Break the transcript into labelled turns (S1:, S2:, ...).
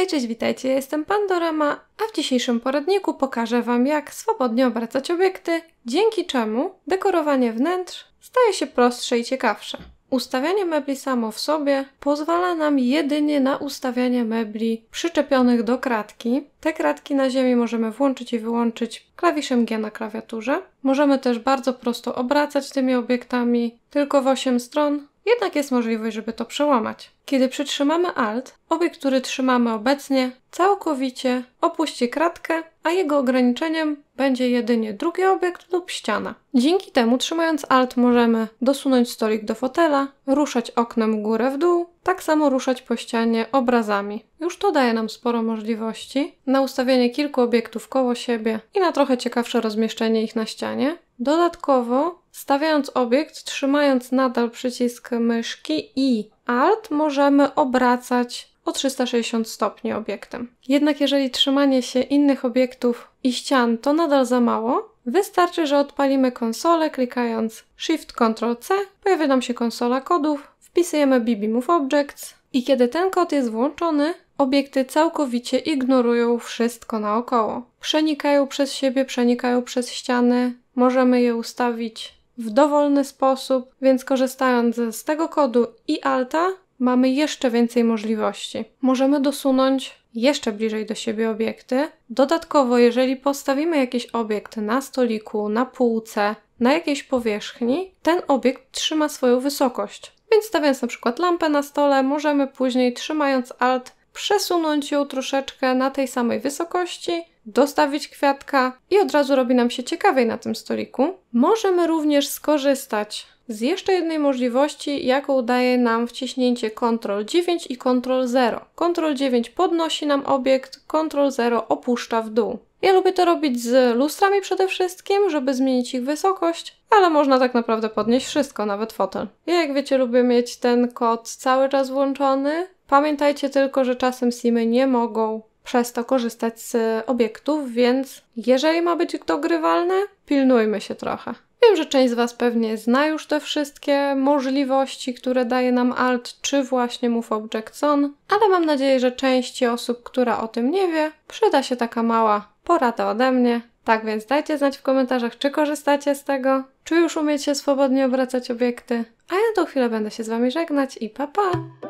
S1: Hej, cześć, witajcie, jestem Pandorama, a w dzisiejszym poradniku pokażę Wam, jak swobodnie obracać obiekty, dzięki czemu dekorowanie wnętrz staje się prostsze i ciekawsze. Ustawianie mebli samo w sobie pozwala nam jedynie na ustawianie mebli przyczepionych do kratki. Te kratki na ziemi możemy włączyć i wyłączyć klawiszem G na klawiaturze. Możemy też bardzo prosto obracać tymi obiektami, tylko w 8 stron, jednak jest możliwość, żeby to przełamać. Kiedy przytrzymamy Alt, obiekt, który trzymamy obecnie, całkowicie opuści kratkę, a jego ograniczeniem będzie jedynie drugi obiekt lub ściana. Dzięki temu, trzymając Alt, możemy dosunąć stolik do fotela, ruszać oknem górę w dół, tak samo ruszać po ścianie obrazami. Już to daje nam sporo możliwości na ustawienie kilku obiektów koło siebie i na trochę ciekawsze rozmieszczenie ich na ścianie. Dodatkowo Stawiając obiekt, trzymając nadal przycisk myszki i Alt, możemy obracać o 360 stopni obiektem. Jednak jeżeli trzymanie się innych obiektów i ścian to nadal za mało, wystarczy, że odpalimy konsolę klikając Shift Ctrl C, pojawi nam się konsola kodów, wpisujemy Move Objects i kiedy ten kod jest włączony, obiekty całkowicie ignorują wszystko naokoło. Przenikają przez siebie, przenikają przez ściany, możemy je ustawić w dowolny sposób, więc korzystając z tego kodu i alta mamy jeszcze więcej możliwości. Możemy dosunąć jeszcze bliżej do siebie obiekty. Dodatkowo, jeżeli postawimy jakiś obiekt na stoliku, na półce, na jakiejś powierzchni, ten obiekt trzyma swoją wysokość. Więc stawiając na przykład lampę na stole, możemy później trzymając alt przesunąć ją troszeczkę na tej samej wysokości dostawić kwiatka i od razu robi nam się ciekawiej na tym stoliku. Możemy również skorzystać z jeszcze jednej możliwości, jaką daje nam wciśnięcie Ctrl 9 i Ctrl 0. Ctrl 9 podnosi nam obiekt, Ctrl 0 opuszcza w dół. Ja lubię to robić z lustrami przede wszystkim, żeby zmienić ich wysokość, ale można tak naprawdę podnieść wszystko, nawet fotel. Ja jak wiecie lubię mieć ten kod cały czas włączony. Pamiętajcie tylko, że czasem simy nie mogą przez to korzystać z e, obiektów, więc jeżeli ma być dogrywalne, pilnujmy się trochę. Wiem, że część z Was pewnie zna już te wszystkie możliwości, które daje nam Alt czy właśnie Move Objects On, ale mam nadzieję, że części osób, która o tym nie wie, przyda się taka mała porada ode mnie. Tak więc dajcie znać w komentarzach, czy korzystacie z tego, czy już umiecie swobodnie obracać obiekty. A ja tą chwilę będę się z Wami żegnać i pa pa!